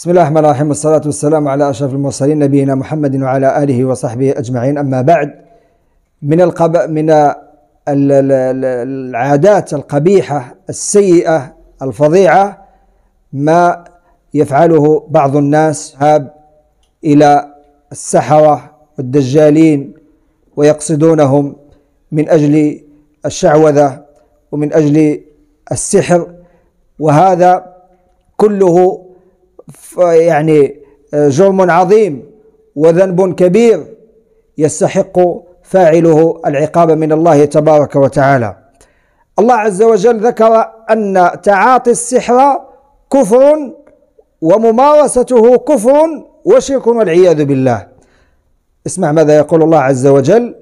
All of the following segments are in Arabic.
بسم الله الرحمن الرحيم والصلاة والسلام على أشرف المرسلين نبينا محمد وعلى آله وصحبه أجمعين أما بعد من القب من العادات القبيحة السيئة الفظيعة ما يفعله بعض الناس هاب إلى السحرة والدجالين ويقصدونهم من أجل الشعوذة ومن أجل السحر وهذا كله يعني جرم آه، عظيم وذنب كبير يستحق فاعله العقاب من الله تبارك وتعالى الله عز وجل ذكر أن تعاطي السحر كفر وممارسته كفر وشرك والعياذ بالله اسمع ماذا يقول الله عز وجل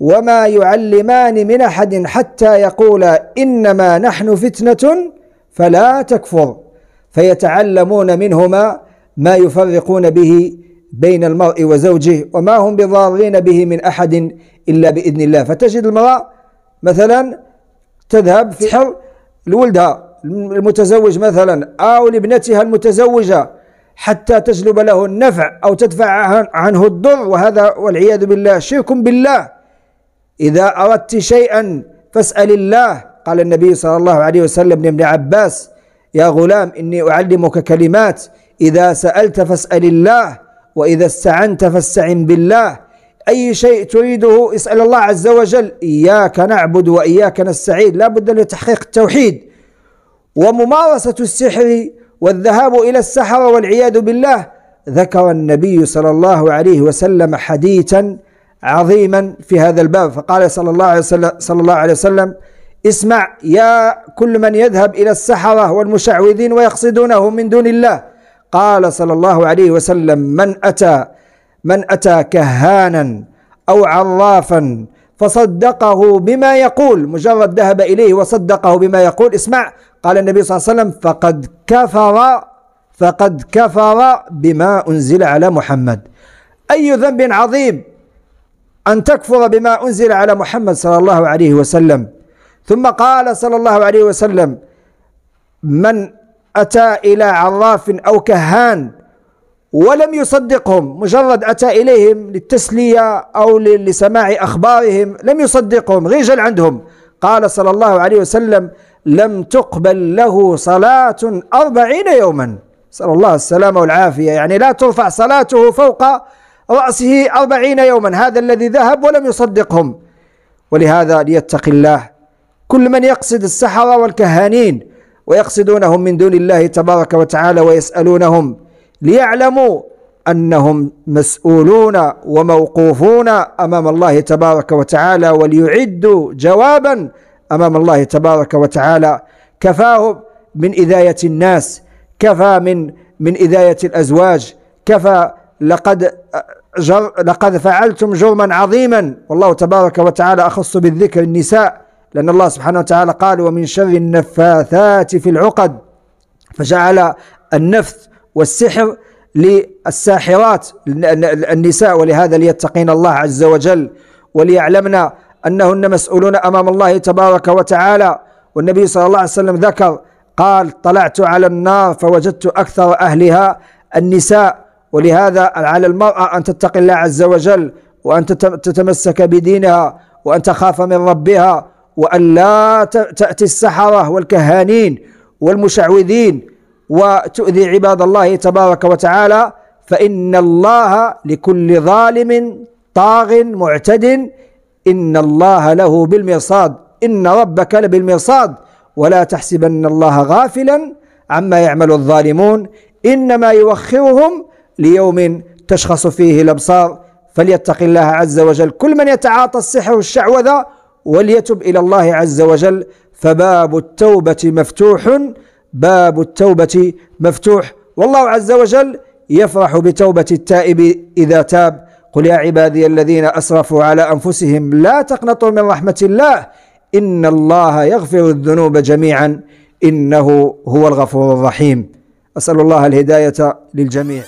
وما يعلمان من أحد حتى يقولا إنما نحن فتنة فلا تكفر فيتعلمون منهما ما يفرقون به بين المرء وزوجه وما هم بضارين به من أحد إلا بإذن الله فتجد المرأة مثلا تذهب في حر لولدها المتزوج مثلا أو لابنتها المتزوجة حتى تجلب له النفع أو تدفع عنه الضر وهذا والعياذ بالله شرك بالله إذا أردت شيئا فاسأل الله قال النبي صلى الله عليه وسلم لابن عباس يا غلام إني أعلمك كلمات إذا سألت فاسأل الله وإذا استعنت فاستعن بالله أي شيء تريده اسأل الله عز وجل إياك نعبد وإياك نستعين لا بد لتحقيق التوحيد وممارسة السحر والذهاب إلى السحرة والعياذ بالله ذكر النبي صلى الله عليه وسلم حديثا عظيما في هذا الباب فقال صلى الله عليه وسلم, صلى الله عليه وسلم اسمع يا كل من يذهب إلى السحرة والمشعوذين ويقصدونه من دون الله قال صلى الله عليه وسلم من أتى من أتى كهانا أو عرافا فصدقه بما يقول مجرد ذهب إليه وصدقه بما يقول اسمع قال النبي صلى الله عليه وسلم فقد كفر فقد كفر بما أنزل على محمد أي ذنب عظيم أن تكفر بما أنزل على محمد صلى الله عليه وسلم ثم قال صلى الله عليه وسلم من أتى إلى عراف أو كهان ولم يصدقهم مجرد أتى إليهم للتسلية أو لسماع أخبارهم لم يصدقهم غيجل عندهم قال صلى الله عليه وسلم لم تقبل له صلاة أربعين يوما صلى الله السلامة والعافية يعني لا ترفع صلاته فوق رأسه أربعين يوما هذا الذي ذهب ولم يصدقهم ولهذا ليتقي الله كل من يقصد السحرة والكهانين ويقصدونهم من دون الله تبارك وتعالى ويسألونهم ليعلموا أنهم مسؤولون وموقوفون أمام الله تبارك وتعالى وليعدوا جوابا أمام الله تبارك وتعالى كفاهم من إذاية الناس كفى من من إذاية الأزواج كفى لقد جر لقد فعلتم جرما عظيما والله تبارك وتعالى أخص بالذكر النساء لأن الله سبحانه وتعالى قال ومن شر النفاثات في العقد فجعل النفث والسحر للساحرات النساء ولهذا ليتقين الله عز وجل وليعلمنا أنهن مسؤولون أمام الله تبارك وتعالى والنبي صلى الله عليه وسلم ذكر قال طلعت على النار فوجدت أكثر أهلها النساء ولهذا على المرأة أن تتقي الله عز وجل وأن تتمسك بدينها وأن تخاف من ربها وأن لا تأتي السحرة والكهانين والمشعوذين وتؤذي عباد الله تبارك وتعالى فإن الله لكل ظالم طاغ معتد إن الله له بالمرصاد إن ربك لبالمرصاد ولا تحسبن الله غافلا عما يعمل الظالمون إنما يوخرهم ليوم تشخص فيه الأبصار فليتق الله عز وجل كل من يتعاطى السحر والشعوذة وليتب إلى الله عز وجل فباب التوبة مفتوح باب التوبة مفتوح والله عز وجل يفرح بتوبة التائب إذا تاب قل يا عبادي الذين أسرفوا على أنفسهم لا تقنطوا من رحمة الله إن الله يغفر الذنوب جميعا إنه هو الغفور الرحيم أسأل الله الهداية للجميع